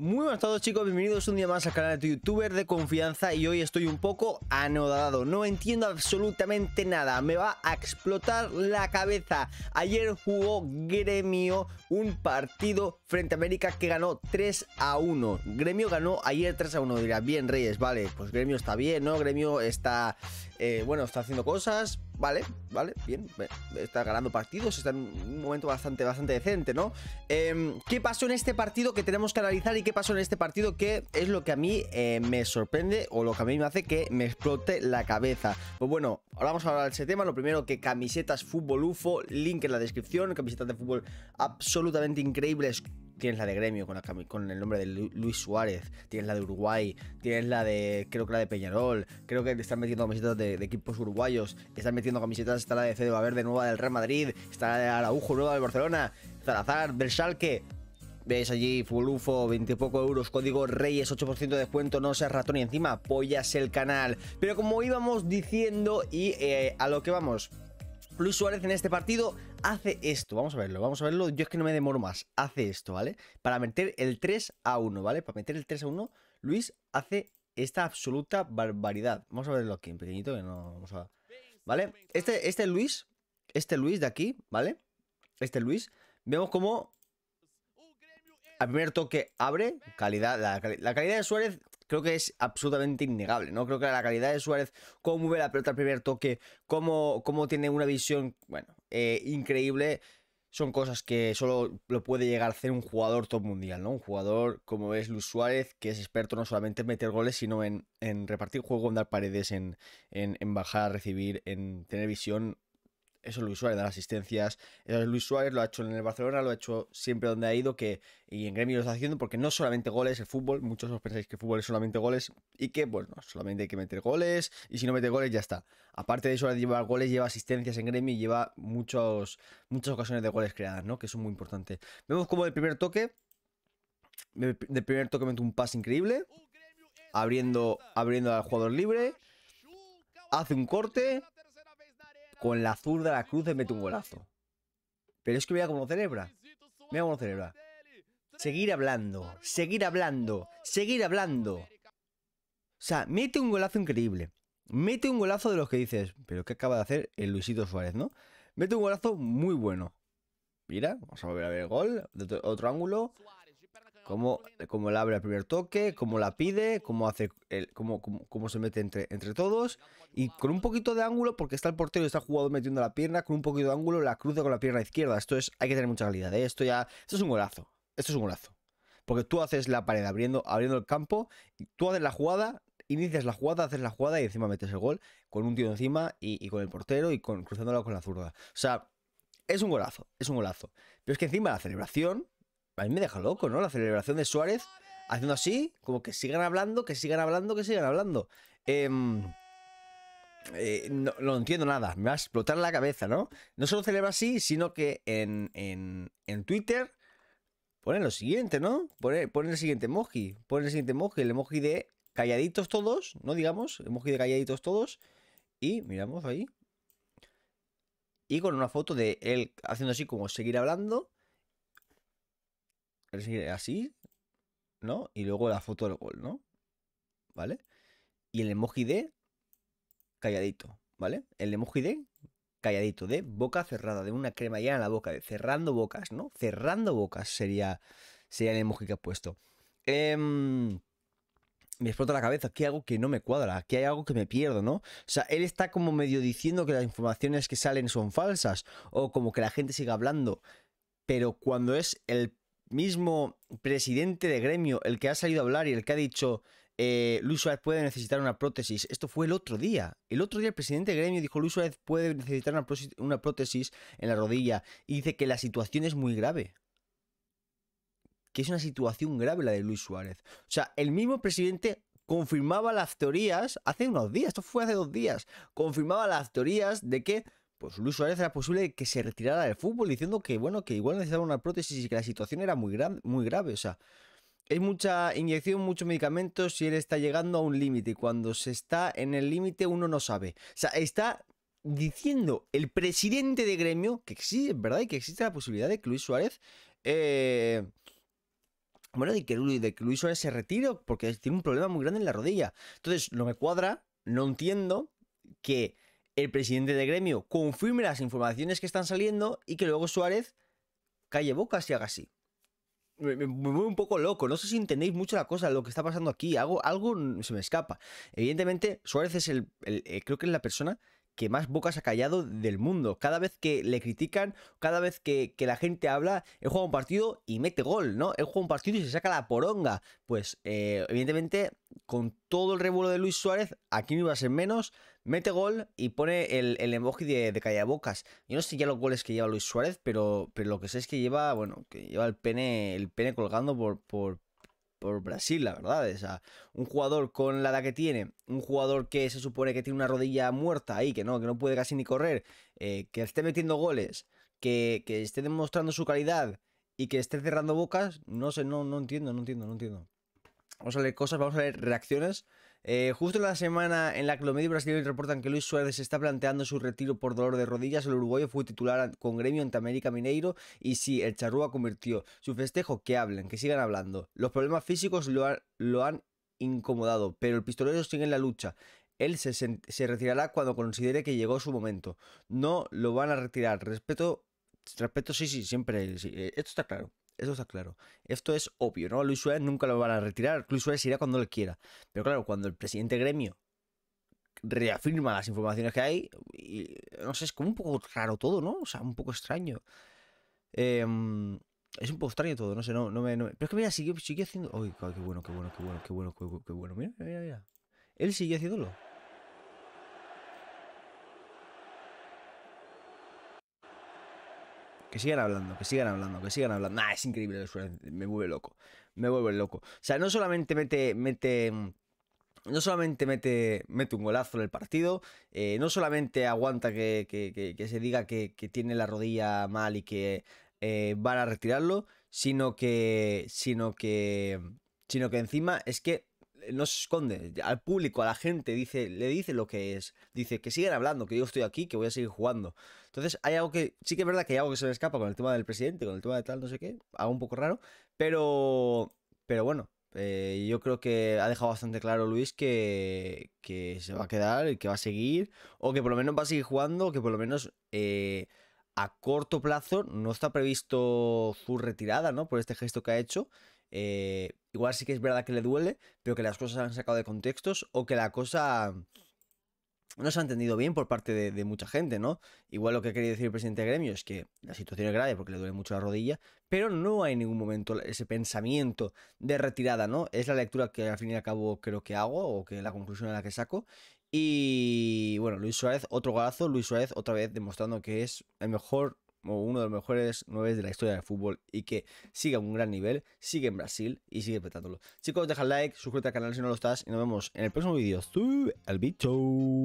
Muy buenas a todos chicos, bienvenidos un día más al canal de tu youtuber de confianza y hoy estoy un poco anodado, no entiendo absolutamente nada, me va a explotar la cabeza. Ayer jugó Gremio un partido frente a América que ganó 3 a 1. Gremio ganó ayer 3 a 1, dirá bien Reyes, vale, pues Gremio está bien, ¿no? Gremio está, eh, bueno, está haciendo cosas, vale, vale, bien, está ganando partidos, está en un momento bastante, bastante decente, ¿no? Em, ¿Qué pasó en este partido que tenemos que analizar y qué pasó en este partido que es lo que a mí eh, me sorprende o lo que a mí me hace que me explote la cabeza? Pues bueno, ahora vamos a hablar de ese tema, lo primero que camisetas Fútbol UFO, link en la descripción, camisetas de fútbol absolutamente increíbles tienes la de Gremio con, el nombre de Luis Suárez, tienes la de Uruguay, tienes la de, creo que la de Peñarol, creo que están metiendo camisetas de, equipos uruguayos, están metiendo camisetas, está la de Cedo Verde, nueva del Real Madrid, está la de Araujo nueva del Barcelona, Salazar del Schalke, Veis allí, Fulufo, 20 poco euros, código Reyes, 8% de descuento, no seas ratón y encima apoyas el canal. Pero como íbamos diciendo y eh, a lo que vamos, Luis Suárez en este partido hace esto, vamos a verlo, vamos a verlo, yo es que no me demoro más, hace esto, ¿vale? Para meter el 3 a 1, ¿vale? Para meter el 3 a 1, Luis hace esta absoluta barbaridad. Vamos a verlo aquí en pequeñito, que no vamos a... ¿Vale? Este, este Luis, este Luis de aquí, ¿vale? Este Luis, vemos como al primer toque abre, calidad, la, la calidad de Suárez creo que es absolutamente innegable, ¿no? Creo que la calidad de Suárez, cómo mueve la pelota al primer toque, cómo, cómo tiene una visión, bueno, eh, increíble, son cosas que solo lo puede llegar a hacer un jugador top mundial, ¿no? Un jugador como es Luis Suárez, que es experto no solamente en meter goles, sino en, en repartir juego, en dar paredes, en, en, en bajar, recibir, en tener visión eso es Luis Suárez, dar las asistencias. Eso eh, es Luis Suárez, lo ha hecho en el Barcelona, lo ha hecho siempre donde ha ido que, y en gremio lo está haciendo porque no solamente goles, el fútbol, muchos os pensáis que el fútbol es solamente goles y que, bueno, solamente hay que meter goles y si no mete goles ya está. Aparte de eso, lleva goles, lleva asistencias en gremio y lleva muchos, muchas ocasiones de goles creadas, ¿no? Que son es muy importante. Vemos como el primer toque, del primer toque mete un pase increíble, abriendo, abriendo al jugador libre, hace un corte con la zurda la cruz Y mete un golazo. Pero es que vea cómo celebra. Mira cómo celebra. Seguir hablando, seguir hablando, seguir hablando. O sea, mete un golazo increíble. Mete un golazo de los que dices, pero ¿qué acaba de hacer el Luisito Suárez, no? Mete un golazo muy bueno. Mira, vamos a volver a ver el gol, de otro ángulo. Cómo, la abre el primer toque, cómo la pide, cómo hace el, se mete entre, entre todos. Y con un poquito de ángulo, porque está el portero y está el metiendo la pierna, con un poquito de ángulo la cruza con la pierna izquierda. Esto es, hay que tener mucha calidad. ¿eh? Esto ya, esto es un golazo. Esto es un golazo. Porque tú haces la pared abriendo, abriendo el campo, tú haces la jugada, inicias la jugada, haces la jugada y encima metes el gol con un tío encima y, con el portero y con, con la zurda. O sea, es un golazo, es un golazo. Pero es que encima la celebración a mí me deja loco, ¿no? La celebración de Suárez haciendo así, como que sigan hablando, que sigan hablando, que sigan hablando. Em, eh, no, entiendo nada, me va a explotar la cabeza, ¿no? No solo celebra así, sino que en, Twitter ponen lo siguiente, ¿no? Ponen, el siguiente emoji, ponen el siguiente emoji, el emoji de calladitos todos, ¿no? Digamos, el emoji de calladitos todos. Y miramos ahí. Y con una foto de él haciendo así como seguir hablando así, ¿no? Y luego la foto del gol, ¿no? ¿Vale? Y el emoji de calladito, ¿vale? El emoji de calladito, de boca cerrada, de una crema allá en la boca, de cerrando bocas, ¿no? Cerrando bocas sería, sería el emoji que ha puesto. Em, me explota la cabeza, aquí hay algo que no me cuadra, aquí hay algo que me pierdo, ¿no? O sea, él está como medio diciendo que las informaciones que salen son falsas o como que la gente siga hablando, pero cuando es el mismo presidente de gremio el que ha salido a hablar y el que ha dicho eh, Luis Suárez puede necesitar una prótesis. Esto fue el otro día. El otro día el presidente de gremio dijo Luis Suárez puede necesitar una, una prótesis en la rodilla y dice que la situación es muy grave. Que es una situación grave la de Luis Suárez. O sea, el mismo presidente confirmaba las teorías hace unos días, esto fue hace dos días, confirmaba las teorías de que pues Luis Suárez era posible que se retirara del fútbol diciendo que, bueno, que igual necesitaba una prótesis y que la situación era muy, muy grave. O sea, es mucha inyección, muchos medicamentos y él está llegando a un límite. Y Cuando se está en el límite uno no sabe. O sea, está diciendo el presidente de gremio que sí, es verdad, que existe la posibilidad de que Luis Suárez... Eh, bueno, que, de que Luis Suárez se retire porque tiene un problema muy grande en la rodilla. Entonces, no me cuadra, no entiendo que el presidente de gremio confirme las informaciones que están saliendo y que luego Suárez calle Boca y haga así. Me, voy un poco loco. No sé si entendéis mucho la cosa, lo que está pasando aquí. Algo, algo se me escapa. Evidentemente, Suárez es el, eh, creo que es la persona que más bocas ha callado del mundo. Cada vez que le critican, cada vez que, la gente habla, él juega un partido y mete gol, ¿no? Él juega un partido y se saca la poronga. Pues, eh, evidentemente, con todo el revuelo de Luis Suárez, aquí no iba a ser menos mete gol y pone el, el emoji de, de callabocas. Yo no sé ya los goles que lleva Luis Suárez, pero, pero lo que sé es que lleva, bueno, que lleva el pene, el pene colgando por, por, por Brasil, la verdad. O sea, un jugador con la edad que tiene, un jugador que se supone que tiene una rodilla muerta ahí, que no, que no puede casi ni correr, eh, que esté metiendo goles, que, que, esté demostrando su calidad y que esté cerrando bocas, no sé, no, no entiendo, no entiendo, no entiendo. Vamos a leer cosas, vamos a leer reacciones. Eh, justo en la semana en la que los medios brasileños reportan que Luis Suárez está planteando su retiro por dolor de rodillas, el uruguayo fue titular con gremio ante América Mineiro y sí, el charrúa convirtió su festejo, que hablen, que sigan hablando. Los problemas físicos lo, han incomodado, pero el pistolero sigue en la lucha. Él se, retirará cuando considere que llegó su momento. No lo van a retirar. Respeto, respeto, sí, sí, siempre. Eh, esto está claro. Eso está claro. Esto es obvio, ¿no? Luis Suárez nunca lo van a retirar. Luis Suárez irá cuando él quiera. Pero claro, cuando el presidente gremio reafirma las informaciones que hay, no sé, es como un poco raro todo, ¿no? O sea, un poco extraño. Em, es un poco extraño todo, no sé, no, no, me, Pero es que mira, sigue haciendo... ¡Ay, qué bueno, qué bueno, qué bueno, qué bueno, qué bueno! Mira, mira, mira. Él sigue haciéndolo. Que sigan hablando, que sigan hablando, que sigan hablando. es increíble Me vuelve loco. Me vuelve loco. O sea, no solamente mete. mete mm, no solamente mete, mete un golazo en el partido, eh, no solamente aguanta que, se diga que, tiene la rodilla mal y que eh, van a retirarlo, sino que, sino que, sino que encima es que eh, no se esconde, al público, a la gente, dice, le dice lo que es, dice que sigan hablando, que yo estoy aquí, que voy a seguir jugando. Entonces, hay algo que, sí que es verdad que hay algo que se me escapa con el tema del presidente, con el tema de tal, no sé qué, algo un poco raro, pero, pero bueno, eh, yo creo que ha dejado bastante claro Luis que, que se va a quedar y que va a seguir, o que por lo menos va a seguir jugando, que por lo menos... Eh, a corto plazo no está previsto su retirada, ¿no? Por este gesto que ha hecho. Eh, igual sí que es verdad que le duele, pero que las cosas se han sacado de contextos o que la cosa no se ha entendido bien por parte de, mucha gente, ¿no? Igual lo que quería decir el presidente gremio es que la situación es grave porque le duele mucho la rodilla, pero no hay en ningún momento ese pensamiento de retirada, ¿no? Es la lectura que al fin y al cabo creo que hago o que la conclusión a la que saco. Y bueno, Luis Suárez, otro golazo, Luis Suárez otra vez demostrando que es el mejor o uno de los mejores nueve de la historia del fútbol y que sigue a un gran nivel, sigue en Brasil y sigue petándolo. Chicos, deja like, suscríbete al canal si no lo estás y nos vemos en el próximo vídeo. El bicho!